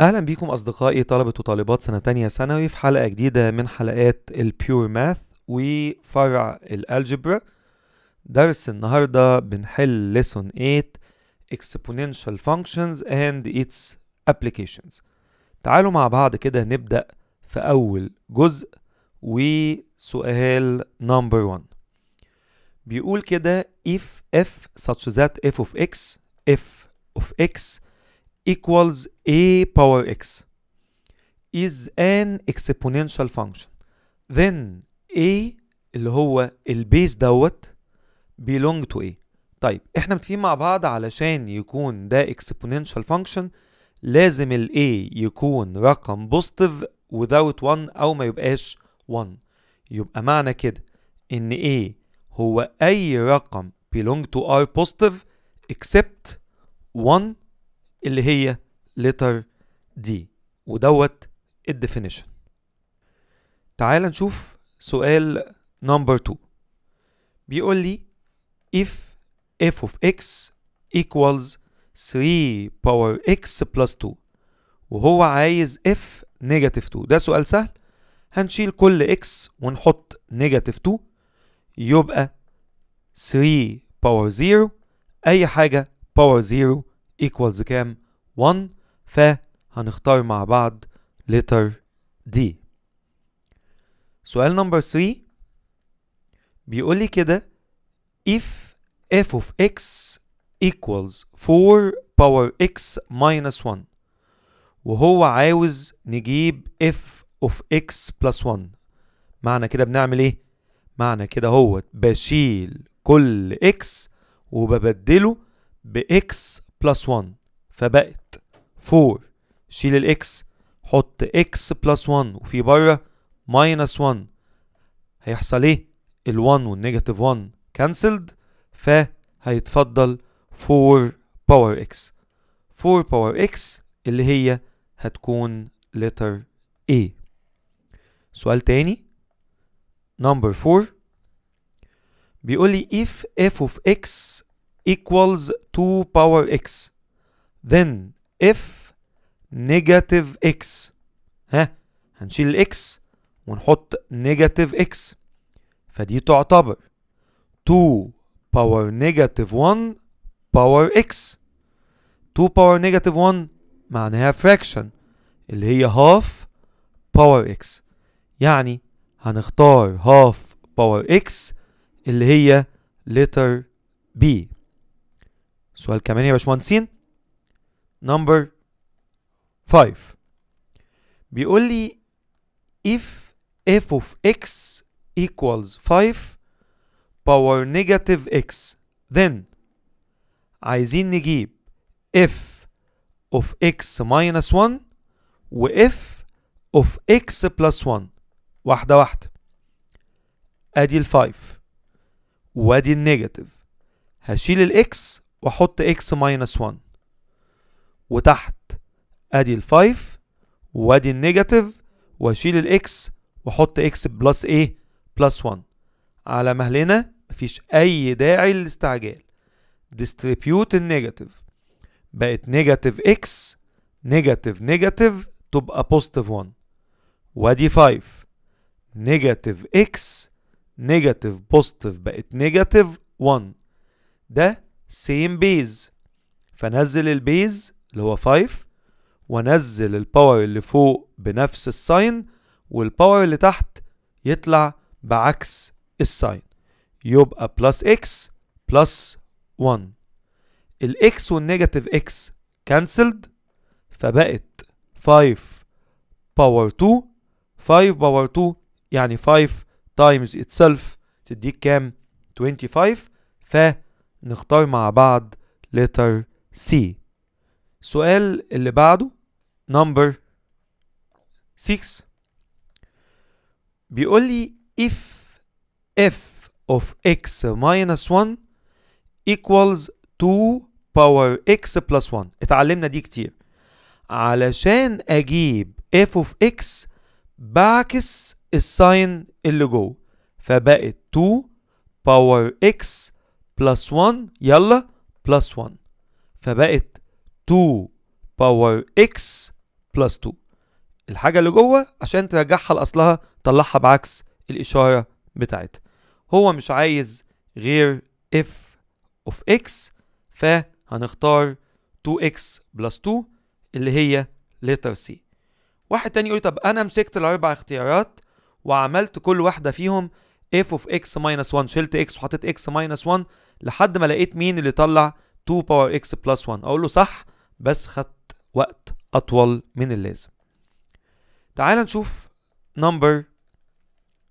أهلا بيكم أصدقائي طلبة وطالبات سنة تانية ثانوي في حلقة جديدة من حلقات البيور ماث وفرع الألجبرا درس النهاردة بنحل ليسون 8 Exponential Functions and Its Applications تعالوا مع بعض كده نبدأ في أول جزء وسؤال نمبر 1 بيقول كده if f such that f of x f of x equals a power x is an exponential function then a اللي هو البيس دوت belong to a طيب احنا متفقين مع بعض علشان يكون ده exponential function لازم ال a يكون رقم positive without 1 او ما يبقاش 1 يبقى معنى كده ان a هو اي رقم belong to r positive except 1 اللي هي letter D ودوت الديفينيشن تعال نشوف سؤال نمبر 2 بيقول لي if f of x equals 3 power x plus 2 وهو عايز f negative 2 ده سؤال سهل هنشيل كل x ونحط negative 2 يبقى 3 power 0 أي حاجة power 0 equals كام 1 فهنختار مع بعض letter D سؤال نمبر 3 بيقول لي كده if f of x equals 4 power x minus 1 وهو عاوز نجيب f of x plus 1 معنى كده بنعمل ايه معنى كده هو بشيل كل x وببدله ب x بلس 1 فبقت 4 شيل الاكس حط اكس بلس 1 وفي بره ماينس 1 هيحصل ايه ال1 والنيجاتيف 1 كانسلد فهيتفضل 4 باور اكس 4 باور اكس اللي هي هتكون لتر A سؤال تاني نمبر 4 بيقول لي if f of x equals 2 power x then if negative x ها هنشيل x, ونحط negative x فدي تعتبر 2 power negative 1 power x 2 power negative 1 معناها fraction اللي هي half power x يعني هنختار half power x اللي هي letter b سؤال كمان يا باشمهندسين نمبر 5 بيقول لي if f of x equals 5 power negative x then عايزين نجيب f of x minus 1 و f of x plus 1 واحدة واحدة ادي ال 5 وادي النيجاتيف هشيل الاكس واحط اكس ماينس 1 وتحت ادي ال5 وادي النيجاتيف واشيل الاكس واحط اكس بلس ايه بلس 1 على مهلنا مفيش اي داعي للاستعجال ديستريبيوت النيجاتيف بقت نيجاتيف اكس نيجاتيف نيجاتيف تبقى بوزيتيف 1 وادي 5 نيجاتيف اكس نيجاتيف بوزيتيف بقت نيجاتيف 1 ده سيم بيز فنزل البيز اللي هو 5 ونزل الباور اللي فوق بنفس الساين والباور اللي تحت يطلع بعكس الساين يبقى بلس اكس بلس 1 الاكس والنيجاتيف اكس كانسلد فبقت 5 باور 2 5 باور 2 يعني 5 تايمز اتسلف تديك كام 25 ف نختار مع بعض letter C السؤال اللي بعده number 6 بيقول لي if f of x minus 1 equals 2 power x plus 1 اتعلمنا دي كتير علشان اجيب f of x بعكس الساين اللي جوه فبقت 2 باور x بلس 1 يلا بلس 1 فبقت 2 باور اكس بلس 2 الحاجة اللي جوه عشان ترجعها لأصلها طلعها بعكس الإشارة بتاعتها هو مش عايز غير f of x فهنختار 2x بلس 2 اللي هي letter c واحد تاني يقول طب أنا مسكت الأربع اختيارات وعملت كل واحدة فيهم f of x minus 1 شلت x وحطيت x minus 1 لحد ما لقيت مين اللي طلع 2 باور اكس بلس 1 اقول له صح بس خدت وقت اطول من اللازم تعال نشوف نمبر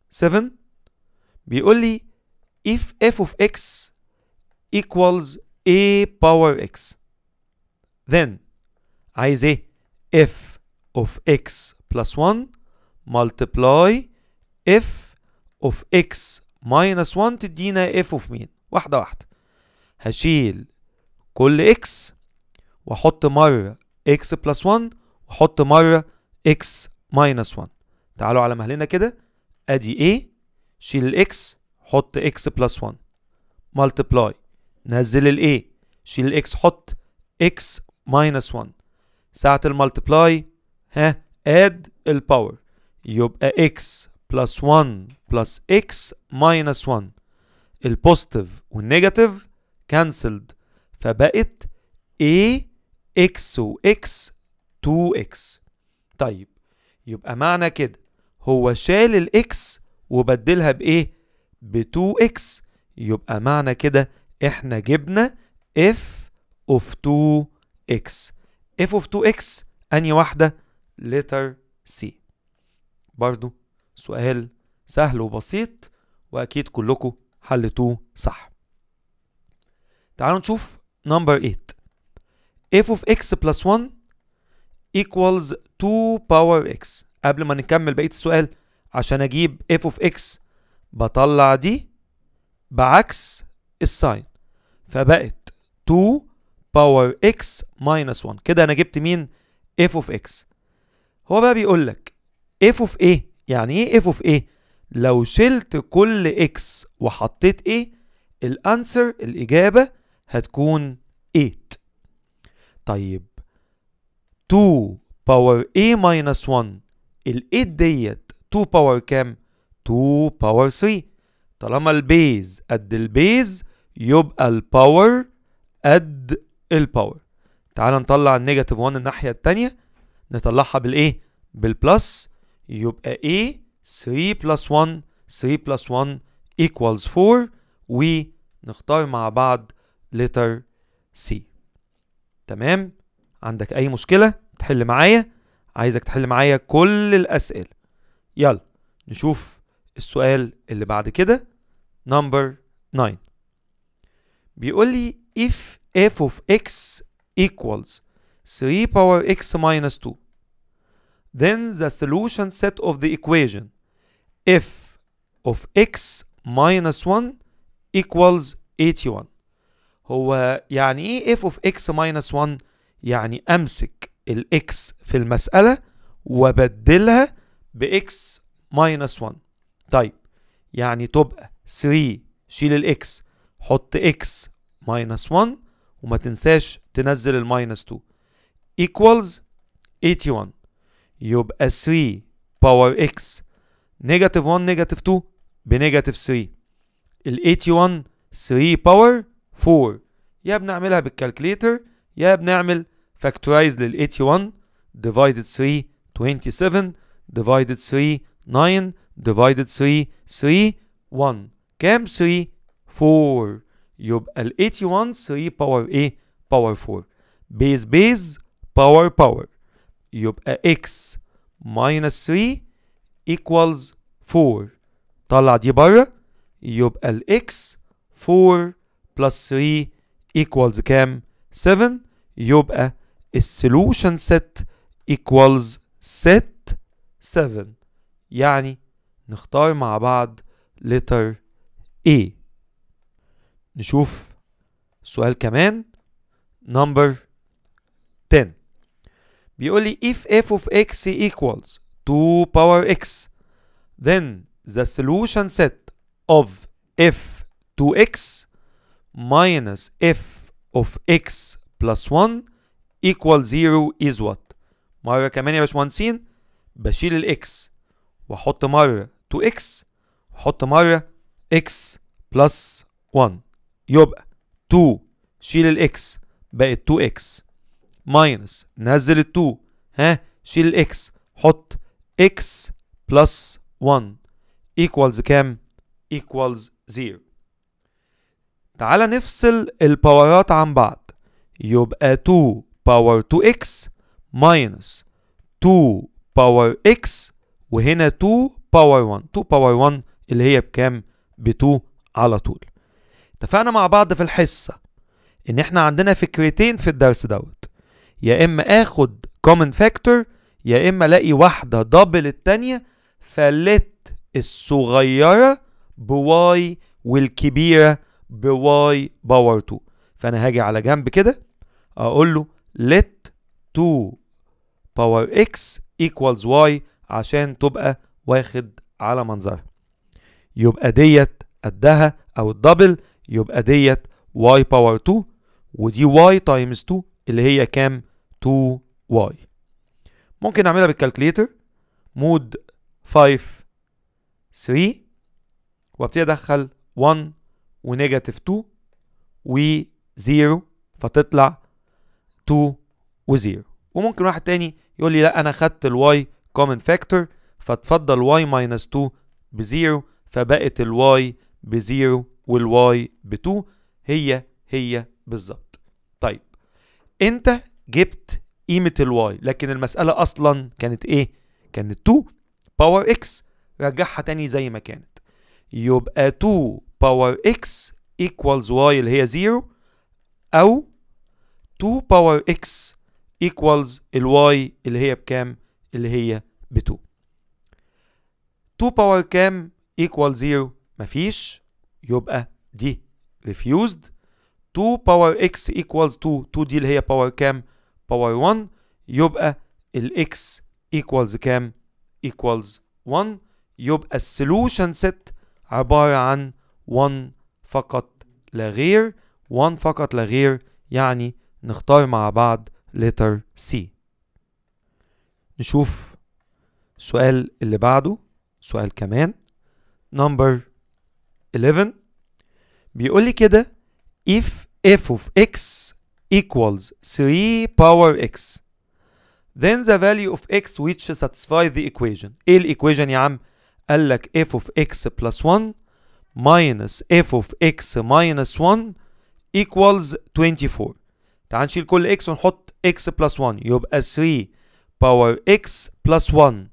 7 بيقول لي if f of x equals a power x then عايز ايه f of x plus 1 multiply f of x minus 1 تدينا f of مين واحدة واحدة هشيل كل اكس واحط مرة اكس بلس 1 واحط مرة اكس ماينس 1 تعالوا على مهلنا كده ادي a شيل الاكس حط اكس بلس 1 ملتبلاي نزل a شيل الاكس حط اكس ماينس 1 ساعة الملتبلاي ها اد الباور يبقى اكس بلس 1 بلس اكس ماينس 1 البوزيتيف والنيجاتيف كانسلد فبقت A X و X 2X طيب يبقى معنى كده هو شال x وبدلها بإيه؟ ب 2X يبقى معنى كده إحنا جبنا F of 2X F of 2X أنهي واحدة؟ letter C برضو سؤال سهل وبسيط وأكيد كلكم حل 2 صح تعالوا نشوف نمبر 8 f of x plus 1 equals 2 power x قبل ما نكمل بقية السؤال عشان أجيب f of x بطلع دي بعكس الساين فبقت 2 باور x minus 1 كده أنا جبت مين f of x هو بقى بيقول لك f of a يعني إيه f of a لو شلت كل اكس وحطيت ايه الانسر الاجابه هتكون 8 طيب 2 باور a minus 1 ال 8 ديت 2 باور كام 2 باور 3 طالما البيز قد البيز يبقى الباور قد الباور تعال نطلع النيجاتيف 1 الناحيه الثانيه نطلعها بالايه بالبلس يبقى ايه 3 plus 1 3 plus 1 equals 4 ونختار مع بعض letter C تمام عندك أي مشكلة تحل معايا عايزك تحل معايا كل الأسئلة يلا نشوف السؤال اللي بعد كده number 9 بيقول لي if f of x equals 3 power x minus 2 then the solution set of the equation f of x minus 1 equals 81 هو يعني ايه f of x minus 1 يعني امسك الاكس في المسألة وبدلها باكس minus 1 طيب يعني تبقى 3 شيل الاكس حط اكس minus 1 وما تنساش تنزل الماينس 2 equals 81 يبقى 3 باور اكس نيجاتيف 1 نيجاتيف 2 بنيجاتيف 3 ال 81 3 باور 4 يا بنعملها بالكالكليتر يا بنعمل فاكتورايز لل 81 divided 3 27 divided 3 9 divided 3 3 1 كام 3 4 يبقى ال 81 3 باور ايه باور 4 بيز بيز باور باور يبقى x minus 3 equals 4 طلع دي بره يبقى x 4 plus 3 equals كام 7 يبقى السولوشن set equals set 7 يعني نختار مع بعض letter A نشوف سؤال كمان number 10 بيقول لي if f of x equals 2 power x then the solution set of f 2x minus f of x plus 1 equal 0 is what مرة كمان يا باشمهندسين بشيل ال x واحط مرة 2x واحط مرة x plus 1 يبقى 2 شيل ال x بقت 2x minus نزل ال 2 ها شيل ال x حط x plus 1 equals كام؟ equals 0 تعال نفصل الباورات عن بعض يبقى 2 باور 2x minus 2 باور x وهنا 2 باور 1 2 باور 1 اللي هي بكام؟ ب 2 على طول اتفقنا مع بعض في الحصة ان احنا عندنا فكرتين في الدرس دوت يا اما اخد common factor يا اما الاقي واحده دبل التانيه فلت الصغيره بواي والكبيره بواي باور 2 فانا هاجي على جنب كده اقول له let 2 باور x equals y عشان تبقى واخد على منظرها يبقى ديت قدها او الدبل يبقى ديت y باور 2 ودي y تايمز 2 اللي هي كام 2y ممكن نعملها بالكالكليتر مود 5 3 وابتدي ادخل 1 ونيجاتيف 2 و 0 فتطلع 2 و0 وممكن واحد تاني يقول لي لا انا خدت الواي كومن فاكتور فتفضل واي ماينس 2 0 فبقت الواي ب 0 والواي ب2 هي هي بالظبط طيب انت جبت قيمه الواي لكن المساله اصلا كانت ايه كانت 2 باور اكس رجعها تاني زي ما كانت يبقى 2 باور اكس إيكوالز واي اللي هي 0 او 2 باور اكس إيكوالز الواي اللي هي بكام اللي هي ب 2 2 باور كام إيكوال 0 مفيش يبقى دي ريفيوزد 2 باور اكس إيكوالز 2 2 دي اللي هي باور كام باي 1 يبقى الاكس ايكوالز كام؟ ايكوالز 1 يبقى السولوشن ست عبارة عن 1 فقط لا غير 1 فقط لا غير يعني نختار مع بعض لتر سي نشوف السؤال اللي بعده سؤال كمان نمبر 11 بيقول لي كده if f of x equals 3 power x then the value of x which satisfies the equation ايه الايكويشن يا عم قال لك f of x plus 1 minus f of x minus 1 equals 24 تعال نشيل كل x ونحط x plus 1 يبقى 3 power x plus 1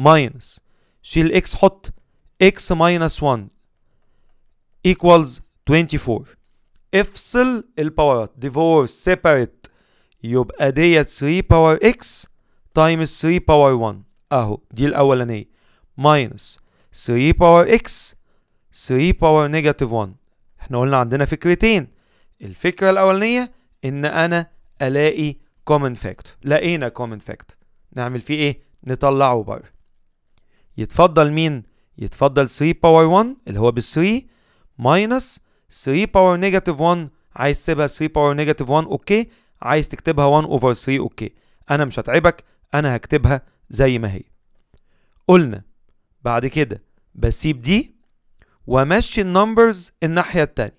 minus شيل x حط x minus 1 equals 24 افصل الباورات ديفورس سيبريت يبقى ديت 3 باور اكس تايمز 3 باور 1 اهو دي الاولانيه ماينس 3 باور اكس 3 باور نيجاتيف 1 احنا قلنا عندنا فكرتين الفكره الاولانيه ان انا الاقي كومن فاكتور لقينا كومن فاكتور نعمل فيه ايه نطلعه بره يتفضل مين يتفضل 3 باور 1 اللي هو بال 3 ماينس 3 باور نيجاتيف 1 عايز تسيبها 3 باور نيجاتيف 1 اوكي عايز تكتبها 1 اوفر 3 اوكي انا مش هتعبك انا هكتبها زي ما هي قلنا بعد كده بسيب دي وامشي النمبرز الناحيه التانية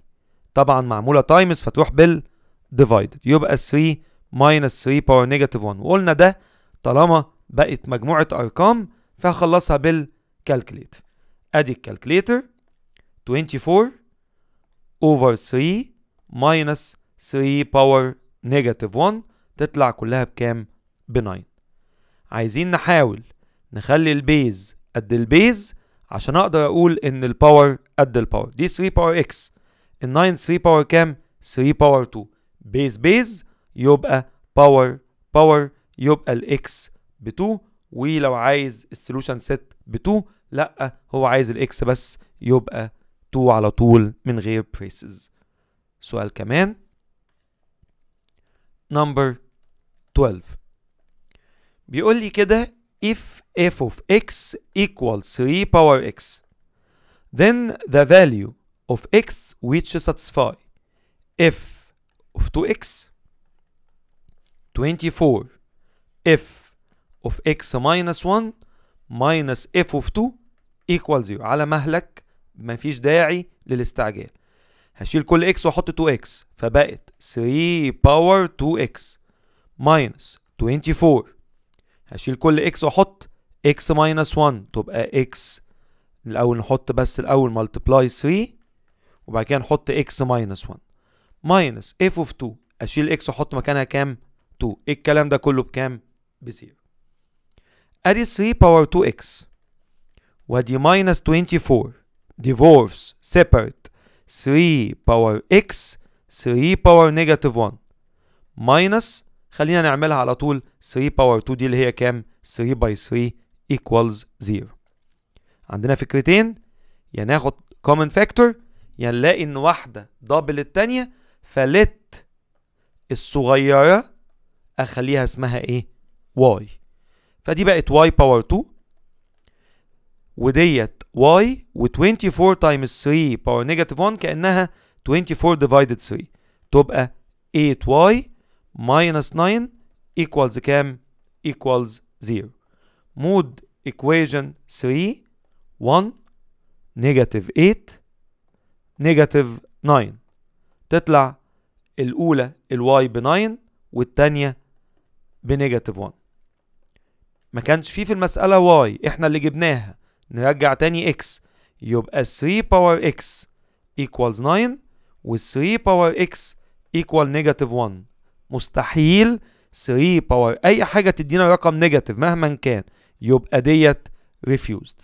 طبعا معموله تايمز فتروح بالديفايدد يبقى 3 ماينس 3 باور نيجاتيف 1 وقلنا ده طالما بقت مجموعه ارقام فهخلصها بالكالكليتر ادي الكالكليتر 24 over 3 minus 3 power negative 1 تطلع كلها بكام؟ ب 9 عايزين نحاول نخلي البيز قد البيز عشان اقدر اقول ان الباور قد الباور دي 3 باور اكس ال 9 3 باور كام؟ 3 باور 2 بيز بيز يبقى باور باور يبقى الاكس ب 2 ولو عايز السولوشن سيت ب 2 لا هو عايز الاكس بس يبقى 2 على طول من غير braces سؤال كمان number 12 بيقول لي كده if f of x equals 3 power x then the value of x which satisfy f of 2x 24 f of x minus 1 minus f of 2 equals 0 على مهلك ما فيش داعي للاستعجال هشيل كل اكس واحط 2 اكس فبقت 3 باور 2 اكس ماينس 24 هشيل كل اكس واحط اكس ماينس 1 تبقى اكس الاول نحط بس الاول ملتبلاي 3 وبعد كده نحط اكس ماينس 1 ماينس اف اوف 2 اشيل اكس واحط مكانها كام 2 ايه الكلام ده كله بكام بزيرو ادي 3 باور 2 اكس وادي ماينس 24 divorce separate 3 باور x 3 باور نيجاتيف 1 minus خلينا نعملها على طول 3 باور 2 دي اللي هي كام 3 باي 3 equals 0 عندنا فكرتين يا ناخد common factor يا نلاقي ان واحده دبل الثانيه فلت الصغيره اخليها اسمها ايه y فدي بقت y باور 2 وديت y و24 تايمز 3 باور نيجاتيف 1 كانها 24 divided 3 تبقى 8y minus 9 equals كام؟ equals 0 مود equation 3 1 negative 8 negative 9 تطلع الأولى الواي ب 9 والتانية بنيجاتيف 1 ما كانش فيه في المسألة واي احنا اللي جبناها نرجع تاني x يبقى 3 باور x equals 9 و 3 باور x equal نيجاتيف 1 مستحيل 3 باور اي حاجه تدينا رقم نيجاتيف مهما كان يبقى ديت ريفيوزد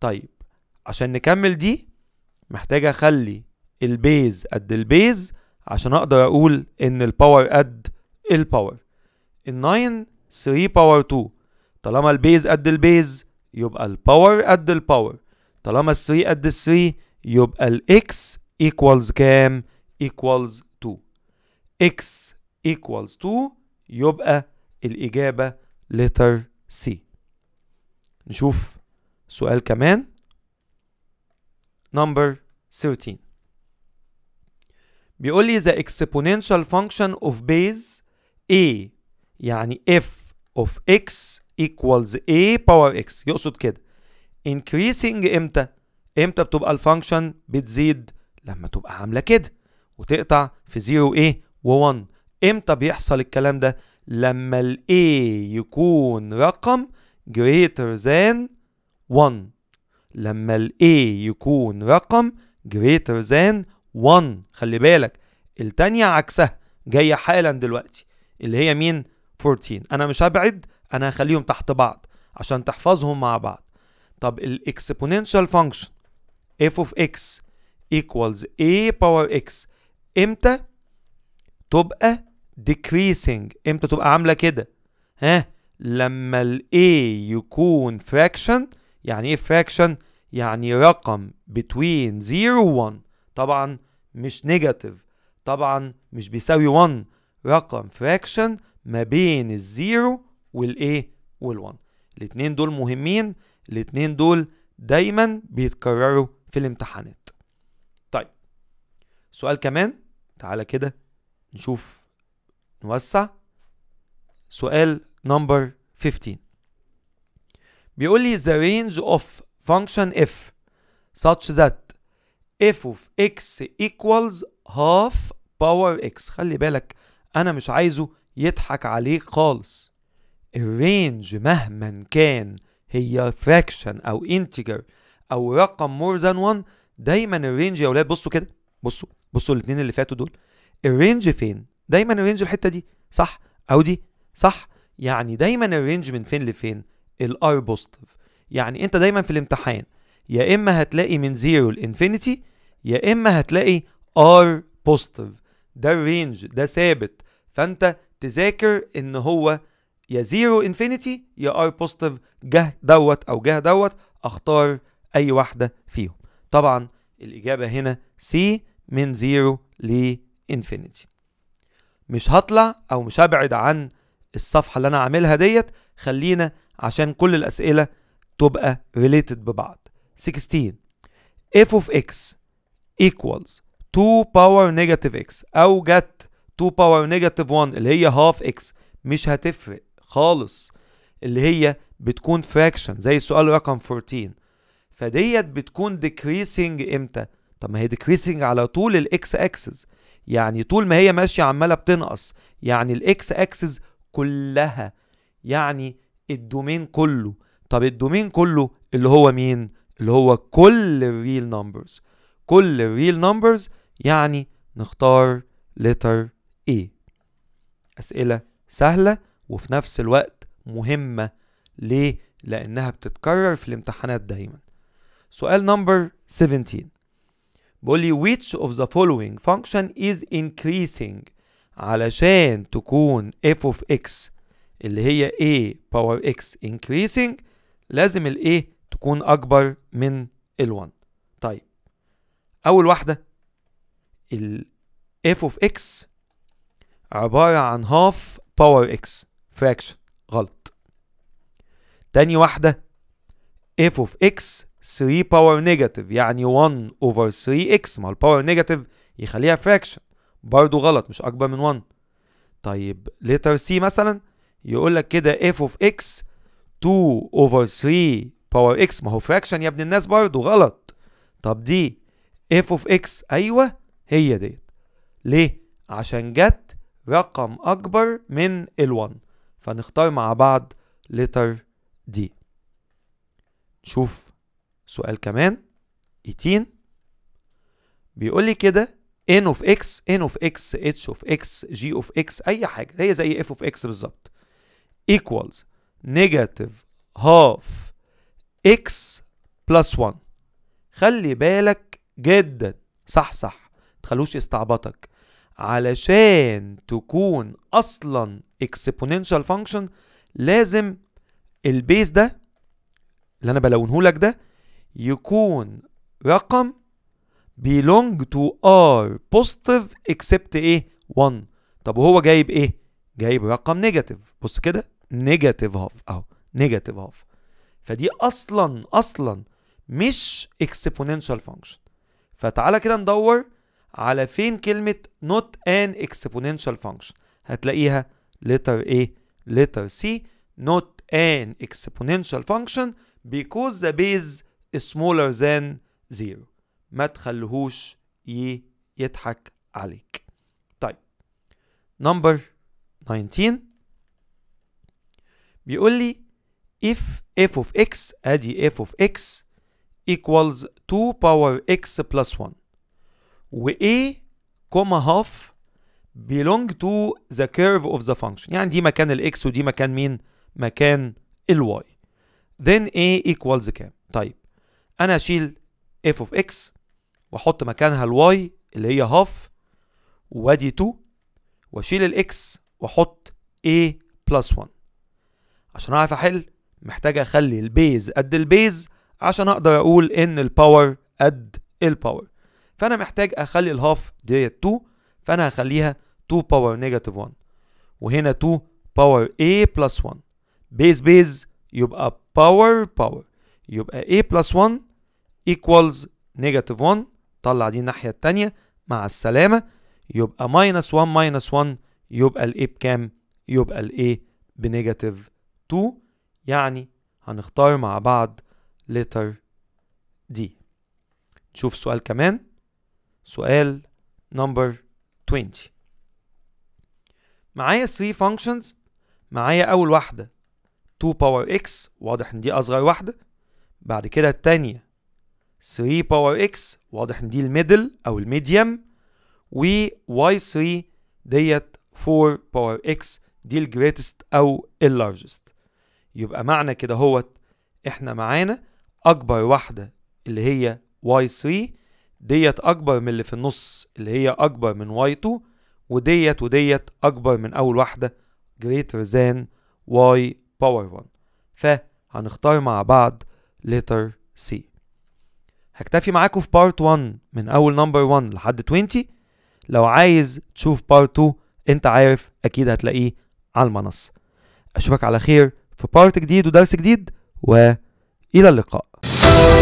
طيب عشان نكمل دي محتاج اخلي البيز قد البيز عشان اقدر اقول ان الباور قد الباور ال 9 3 باور 2 طالما البيز قد البيز يبقى الباور قد الباور طالما ال 3 قد ال 3 يبقى x equals كام؟ equals 2 x equals 2 يبقى الإجابة letter C نشوف سؤال كمان number 13 بيقول لي the exponential function of base A يعني f of x equals a power x يقصد كده increasing امتى امتى بتبقى الفانكشن بتزيد لما تبقى عامله كده وتقطع في 0 a و1 امتى بيحصل الكلام ده لما ال a يكون رقم greater than 1 لما ال a يكون رقم greater than 1 خلي بالك التانية عكسها جاية حالا دلوقتي اللي هي مين 14 انا مش هبعد انا هخليهم تحت بعض عشان تحفظهم مع بعض طب الاكسبوننشال فانكشن f of x equals a power x امتى تبقى decreasing امتى تبقى عامله كده ها لما ال a يكون fraction يعني ايه fraction يعني رقم between 0 و 1 طبعا مش نيجاتيف طبعا مش بيساوي 1 رقم fraction ما بين الزيرو والايه وال1 الاثنين دول مهمين الاثنين دول دايما بيتكرروا في الامتحانات طيب سؤال كمان تعالى كده نشوف نوسع سؤال نمبر 15 بيقول لي the range of function f such that f of x equals half power x خلي بالك انا مش عايزه يضحك عليك خالص الرينج مهما كان هي فراكشن او انتجر او رقم مور ذان 1 دايما الرينج يا اولاد بصوا كده بصوا بصوا الاثنين اللي فاتوا دول الرينج فين دايما الرينج الحته دي صح او دي صح يعني دايما الرينج من فين لفين الار بوزيتيف يعني انت دايما في الامتحان يا اما هتلاقي من زيرو لانفينيتي يا اما هتلاقي ار بوزيتيف ده الرينج ده ثابت فانت تذاكر ان هو يا زيرو انفينيتي يا ار بوزيتيف جه دوت او جه دوت اختار اي واحده فيهم طبعا الاجابه هنا سي من زيرو لانفينيتي مش هطلع او مش هبعد عن الصفحه اللي انا عاملها ديت خلينا عشان كل الاسئله تبقى ريليتد ببعض 16 اف اوف اكس equals 2 باور نيجاتيف اكس او جت 2 باور نيجاتيف 1 اللي هي هاف اكس مش هتفرق خالص اللي هي بتكون فراكشن زي السؤال رقم 14 فديت بتكون decreasing امتى طب ما هي decreasing على طول الاكس اكسس يعني طول ما هي ماشيه عماله بتنقص يعني الاكس اكسس كلها يعني الدومين كله طب الدومين كله اللي هو مين اللي هو كل الريل نمبرز كل الريل نمبرز يعني نختار letter A أسئلة سهلة وفي نفس الوقت مهمة ليه؟ لأنها بتتكرر في الامتحانات دايما سؤال نمبر 17 بيقول لي which of the following function is increasing علشان تكون f of x اللي هي a power x increasing لازم ال a تكون أكبر من ال1 طيب أول واحدة ال f of x عبارة عن half power x فراكشن غلط تاني واحدة f of x 3 باور نيجاتيف يعني 1 over 3x ما هو الباور نيجاتيف يخليها فراكشن برضه غلط مش أكبر من 1 طيب لتر c مثلا يقول لك كده f of x 2 over 3 باور x ما هو فراكشن يا ابن الناس برضه غلط طب دي f of x أيوه هي ديت ليه؟ عشان جت رقم أكبر من ال1 فنختار مع بعض letter D نشوف سؤال كمان 18 بيقول لي كده n of x n of x h of x g of x اي حاجه هي زي f of x بالظبط equals negative half x plus 1 خلي بالك جدا صح صح تخلوش يستعبطك علشان تكون اصلا exponential function لازم البيس ده اللي انا بلونه لك ده يكون رقم belong to r positive except ايه 1 طب وهو جايب ايه جايب رقم نيجاتيف بص كده نيجاتيف هاف اهو نيجاتيف هاف فدي اصلا اصلا مش exponential function فتعالى كده ندور على فين كلمة not an exponential function هتلاقيها letter A letter C not an exponential function because the base is smaller than zero ما تخليهوش يضحك عليك طيب number 19 بيقول لي if f of x ادي f of x equals 2 power x plus 1 وايه كوما هاف بيلونج تو ذا كيرف اوف ذا فانكشن يعني دي مكان الاكس ودي مكان مين مكان الواي then a equals كام طيب انا اشيل f of x واحط مكانها الواي اللي هي هاف وادي 2 واشيل الاكس واحط a plus 1 عشان اعرف احل محتاج اخلي البيز قد البيز عشان اقدر اقول ان الباور قد الباور فانا محتاج اخلي الهاف ديت 2 فانا هخليها 2 باور نيجاتيف 1 وهنا 2 باور a بلس 1 بيز بيز يبقى باور باور يبقى a بلس 1 ايكوالز نيجاتيف 1 طلع دي الناحية التانية مع السلامة يبقى ماينس 1 ماينس 1 يبقى ال a بكام؟ يبقى ال a بنيجاتيف 2 يعني هنختار مع بعض لتر دي نشوف سؤال كمان سؤال نمبر 20 معايا 3 functions معايا أول واحدة 2 باور x واضح إن دي أصغر واحدة بعد كده التانية 3 باور x واضح إن دي الميدل أو الميديم و y3 ديت 4 باور x دي الجريتست أو اللارجست يبقى معنى كده هوت إحنا معانا أكبر واحدة اللي هي y3 ديت اكبر من اللي في النص اللي هي اكبر من واي 2 وديت وديت اكبر من اول واحده greater than y power 1 فهنختار مع بعض letter C هكتفي معاكم في part 1 من اول number 1 لحد 20 لو عايز تشوف part 2 انت عارف اكيد هتلاقيه على المنصه اشوفك على خير في بارت جديد ودرس جديد والى اللقاء